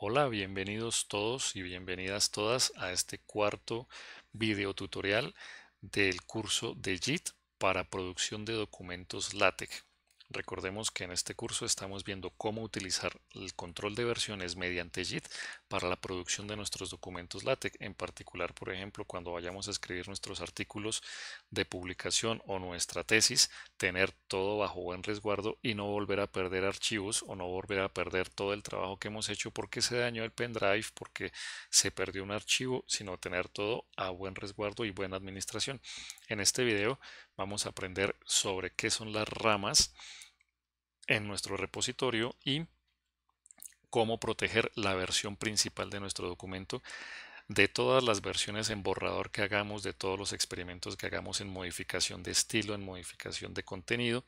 Hola, bienvenidos todos y bienvenidas todas a este cuarto video tutorial del curso de JIT para producción de documentos LaTeX. Recordemos que en este curso estamos viendo cómo utilizar el control de versiones mediante JIT para la producción de nuestros documentos LaTeX, en particular, por ejemplo, cuando vayamos a escribir nuestros artículos de publicación o nuestra tesis, tener todo bajo buen resguardo y no volver a perder archivos o no volver a perder todo el trabajo que hemos hecho porque se dañó el pendrive, porque se perdió un archivo, sino tener todo a buen resguardo y buena administración. En este video vamos a aprender sobre qué son las ramas en nuestro repositorio y cómo proteger la versión principal de nuestro documento de todas las versiones en borrador que hagamos, de todos los experimentos que hagamos en modificación de estilo, en modificación de contenido,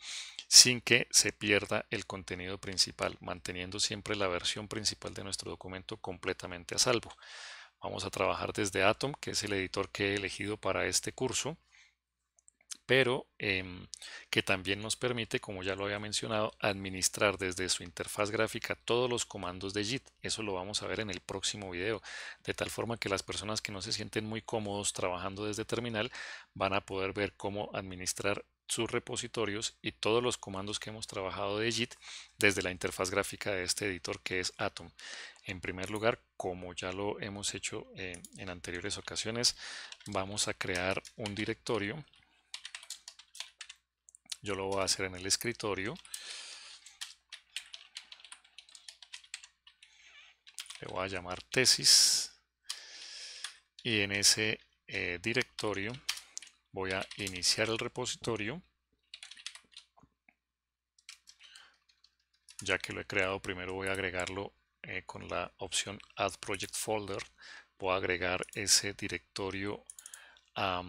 sin que se pierda el contenido principal, manteniendo siempre la versión principal de nuestro documento completamente a salvo. Vamos a trabajar desde Atom, que es el editor que he elegido para este curso pero em, que también nos permite, como ya lo había mencionado, administrar desde su interfaz gráfica todos los comandos de JIT. Eso lo vamos a ver en el próximo video, de tal forma que las personas que no se sienten muy cómodos trabajando desde terminal van a poder ver cómo administrar sus repositorios y todos los comandos que hemos trabajado de JIT desde la interfaz gráfica de este editor que es Atom. En primer lugar, como ya lo hemos hecho en anteriores ocasiones, vamos a crear un directorio yo lo voy a hacer en el escritorio. Le voy a llamar tesis. Y en ese eh, directorio voy a iniciar el repositorio. Ya que lo he creado, primero voy a agregarlo eh, con la opción Add Project Folder. Voy a agregar ese directorio a...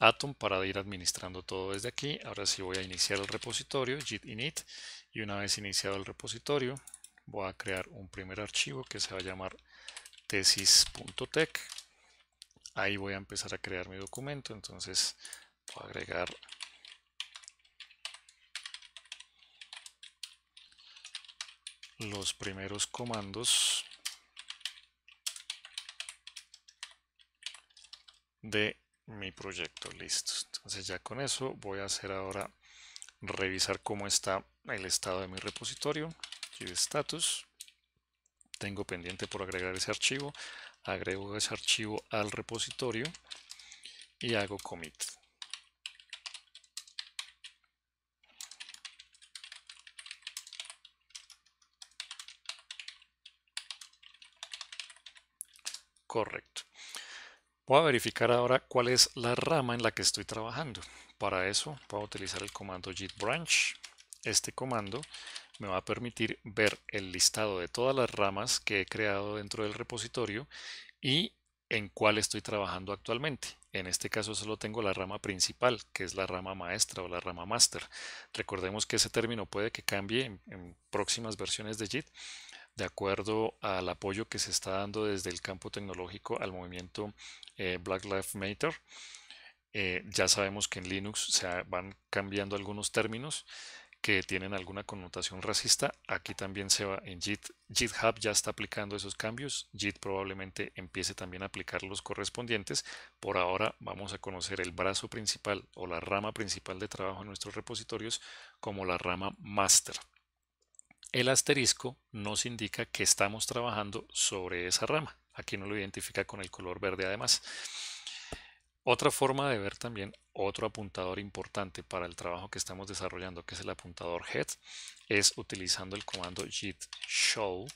Atom para ir administrando todo desde aquí. Ahora sí voy a iniciar el repositorio, git init, y una vez iniciado el repositorio, voy a crear un primer archivo que se va a llamar tesis.tech. Ahí voy a empezar a crear mi documento, entonces voy a agregar los primeros comandos de mi proyecto. Listo. Entonces ya con eso voy a hacer ahora revisar cómo está el estado de mi repositorio. Aquí de status. Tengo pendiente por agregar ese archivo. Agrego ese archivo al repositorio y hago commit. Correcto. Voy a verificar ahora cuál es la rama en la que estoy trabajando. Para eso voy a utilizar el comando git branch. Este comando me va a permitir ver el listado de todas las ramas que he creado dentro del repositorio y en cuál estoy trabajando actualmente. En este caso solo tengo la rama principal, que es la rama maestra o la rama master. Recordemos que ese término puede que cambie en, próximas versiones de JIT de acuerdo al apoyo que se está dando desde el campo tecnológico al movimiento eh, Black Lives Matter. Eh, ya sabemos que en Linux se van cambiando algunos términos que tienen alguna connotación racista. Aquí también se va en Git. GitHub ya está aplicando esos cambios. Git probablemente empiece también a aplicar los correspondientes. Por ahora vamos a conocer el brazo principal o la rama principal de trabajo en nuestros repositorios como la rama master el asterisco nos indica que estamos trabajando sobre esa rama. Aquí no lo identifica con el color verde además. Otra forma de ver también otro apuntador importante para el trabajo que estamos desarrollando, que es el apuntador head, es utilizando el comando git show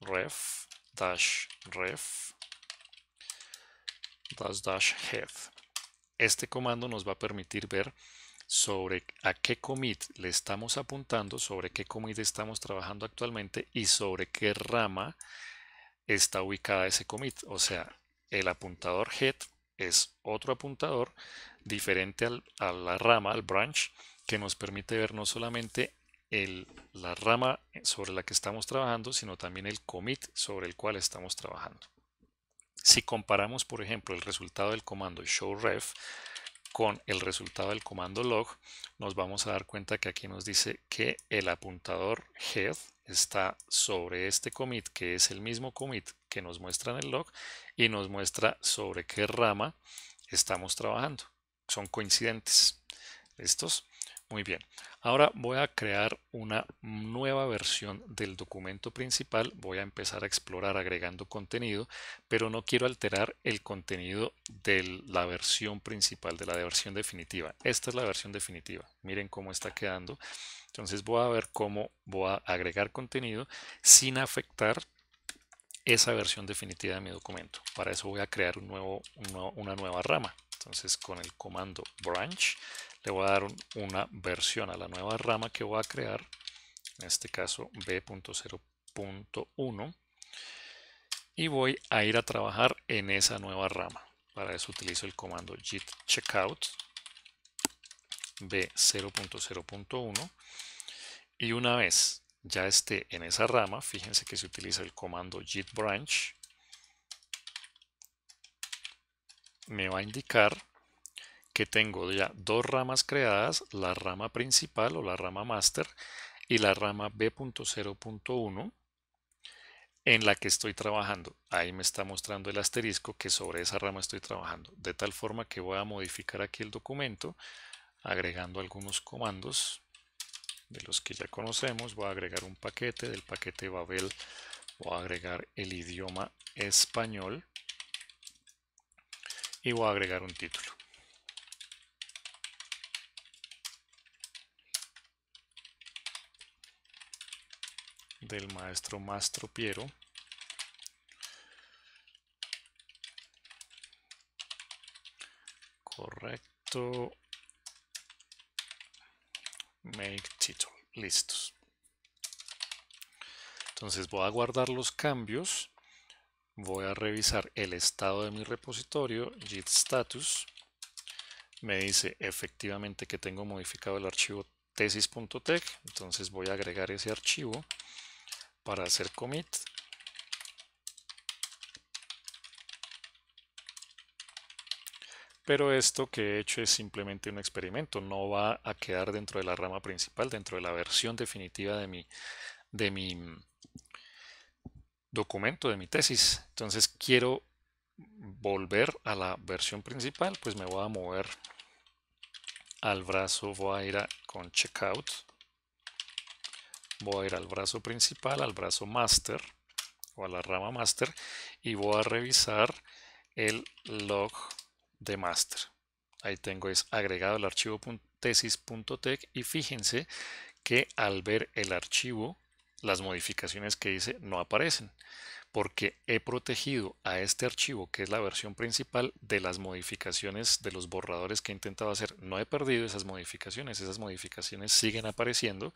ref dash ref dash dash head. Este comando nos va a permitir ver sobre a qué commit le estamos apuntando, sobre qué commit estamos trabajando actualmente y sobre qué rama está ubicada ese commit. O sea, el apuntador head es otro apuntador diferente a la rama, al branch, que nos permite ver no solamente la rama sobre la que estamos trabajando, sino también el commit sobre el cual estamos trabajando. Si comparamos, por ejemplo, el resultado del comando show ref, con el resultado del comando log, nos vamos a dar cuenta que aquí nos dice que el apuntador head está sobre este commit, que es el mismo commit que nos muestra en el log, y nos muestra sobre qué rama estamos trabajando. Son coincidentes. estos. Muy bien, ahora voy a crear una nueva versión del documento principal. Voy a empezar a explorar agregando contenido, pero no quiero alterar el contenido de la versión principal, de la versión definitiva. Esta es la versión definitiva. Miren cómo está quedando. Entonces voy a ver cómo voy a agregar contenido sin afectar esa versión definitiva de mi documento. Para eso voy a crear un nuevo, una nueva rama. Entonces con el comando branch le voy a dar una versión a la nueva rama que voy a crear, en este caso B.0.1 y voy a ir a trabajar en esa nueva rama. Para eso utilizo el comando git checkout B0.0.1 y una vez ya esté en esa rama, fíjense que se utiliza el comando git branch me va a indicar que tengo ya dos ramas creadas, la rama principal o la rama master y la rama B.0.1 en la que estoy trabajando. Ahí me está mostrando el asterisco que sobre esa rama estoy trabajando. De tal forma que voy a modificar aquí el documento agregando algunos comandos de los que ya conocemos. Voy a agregar un paquete, del paquete Babel voy a agregar el idioma español y voy a agregar un título. del maestro Mastro Piero. Correcto. Make title. Listos. Entonces voy a guardar los cambios. Voy a revisar el estado de mi repositorio, git status. Me dice efectivamente que tengo modificado el archivo tesis.tech, entonces voy a agregar ese archivo para hacer commit. Pero esto que he hecho es simplemente un experimento, no va a quedar dentro de la rama principal, dentro de la versión definitiva de mi, de mi mm, documento, de mi tesis. Entonces quiero volver a la versión principal, pues me voy a mover al brazo, voy a ir a, con checkout voy a ir al brazo principal, al brazo master o a la rama master y voy a revisar el log de master. Ahí tengo es agregado el archivo tesis.tech y fíjense que al ver el archivo las modificaciones que hice no aparecen porque he protegido a este archivo, que es la versión principal, de las modificaciones de los borradores que he intentado hacer. No he perdido esas modificaciones, esas modificaciones siguen apareciendo,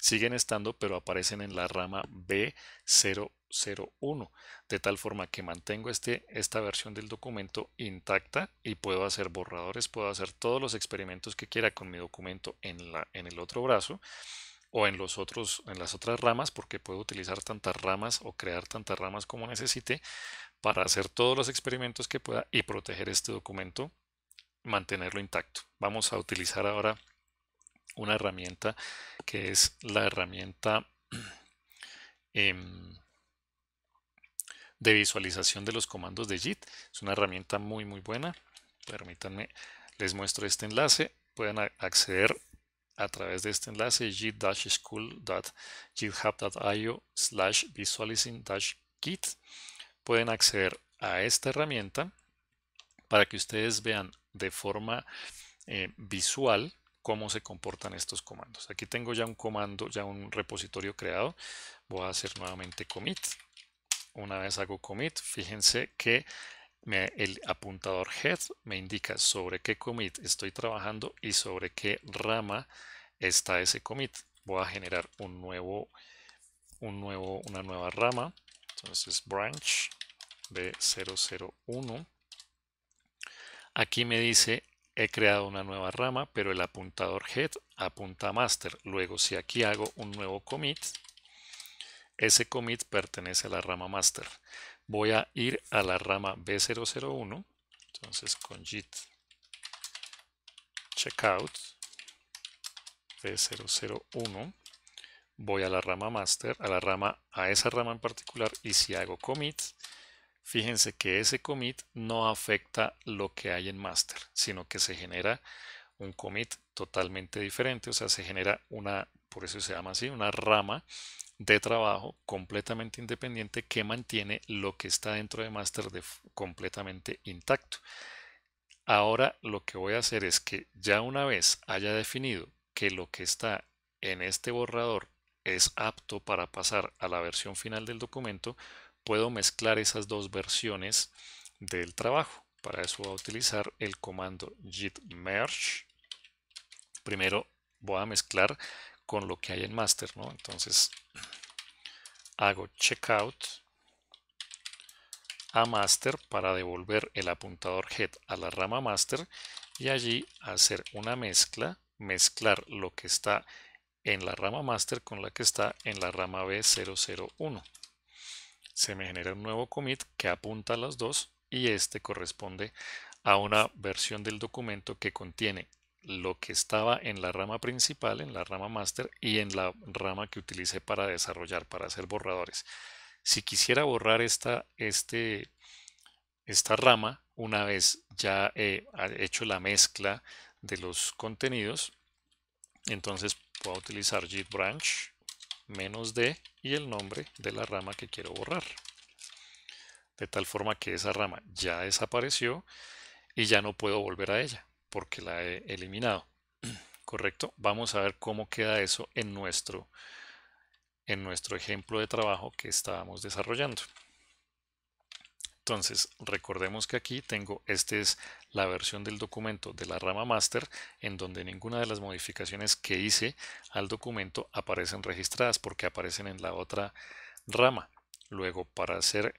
siguen estando, pero aparecen en la rama B001, de tal forma que mantengo este, esta versión del documento intacta y puedo hacer borradores, puedo hacer todos los experimentos que quiera con mi documento en, en el otro brazo o en, los otros, en las otras ramas, porque puedo utilizar tantas ramas o crear tantas ramas como necesite para hacer todos los experimentos que pueda y proteger este documento, mantenerlo intacto. Vamos a utilizar ahora una herramienta que es la herramienta em, de visualización de los comandos de JIT. Es una herramienta muy muy buena. Permítanme, les muestro este enlace. Pueden acceder a través de este enlace git schoolgithubio slash visualizing kit Pueden acceder a esta herramienta para que ustedes vean de forma eh, visual cómo se comportan estos comandos. Aquí tengo ya un comando, ya un repositorio creado. Voy a hacer nuevamente commit. Una vez hago commit, fíjense que el apuntador head me indica sobre qué commit estoy trabajando y sobre qué rama está ese commit. Voy a generar un nuevo, un nuevo, una nueva rama. Entonces branch B001. Aquí me dice he creado una nueva rama, pero el apuntador head apunta a master. Luego, si aquí hago un nuevo commit, ese commit pertenece a la rama master voy a ir a la rama B001, entonces con git checkout B001, voy a la rama master, a la rama, a esa rama en particular, y si hago commit, fíjense que ese commit no afecta lo que hay en master, sino que se genera un commit totalmente diferente, o sea, se genera una, por eso se llama así, una rama de trabajo completamente independiente que mantiene lo que está dentro de master completamente intacto. Ahora lo que voy a hacer es que ya una vez haya definido que lo que está en este borrador es apto para pasar a la versión final del documento, puedo mezclar esas dos versiones del trabajo. Para eso voy a utilizar el comando git merge. Primero voy a mezclar con lo que hay en master, ¿no? Entonces hago checkout a master para devolver el apuntador head a la rama master y allí hacer una mezcla, mezclar lo que está en la rama master con la que está en la rama B001. Se me genera un nuevo commit que apunta a las dos y este corresponde a una versión del documento que contiene lo que estaba en la rama principal, en la rama master y en la rama que utilicé para desarrollar, para hacer borradores. Si quisiera borrar esta, este, esta rama, una vez ya he hecho la mezcla de los contenidos, entonces puedo utilizar git branch menos d y el nombre de la rama que quiero borrar. De tal forma que esa rama ya desapareció y ya no puedo volver a ella porque la he eliminado. ¿Correcto? Vamos a ver cómo queda eso en nuestro, en nuestro ejemplo de trabajo que estábamos desarrollando. Entonces, recordemos que aquí tengo, esta es la versión del documento de la rama master, en donde ninguna de las modificaciones que hice al documento aparecen registradas porque aparecen en la otra rama. Luego, para hacer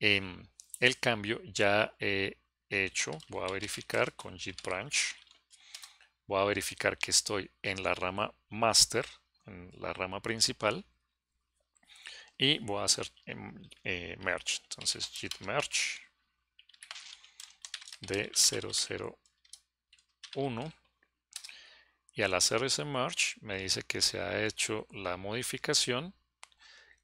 em, el cambio, ya he hecho, voy a verificar con git branch, voy a verificar que estoy en la rama master, en la rama principal, y voy a hacer em, eh, merge, entonces git merge de 001 y al hacer ese merge me dice que se ha hecho la modificación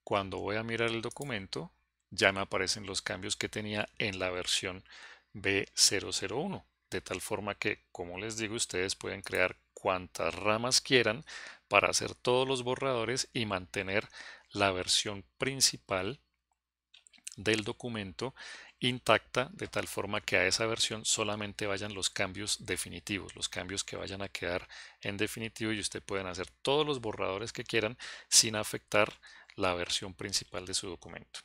cuando voy a mirar el documento ya me aparecen los cambios que tenía en la versión B001, de tal forma que, como les digo, ustedes pueden crear cuantas ramas quieran para hacer todos los borradores y mantener la versión principal del documento intacta de tal forma que a esa versión solamente vayan los cambios definitivos, los cambios que vayan a quedar en definitivo y ustedes pueden hacer todos los borradores que quieran sin afectar la versión principal de su documento.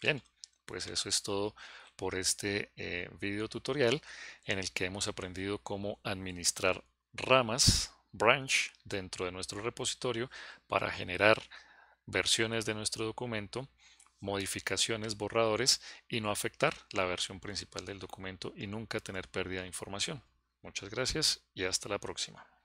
Bien, pues eso es todo por este eh, video tutorial en el que hemos aprendido cómo administrar ramas, branch, dentro de nuestro repositorio para generar versiones de nuestro documento, modificaciones, borradores y no afectar la versión principal del documento y nunca tener pérdida de información. Muchas gracias y hasta la próxima.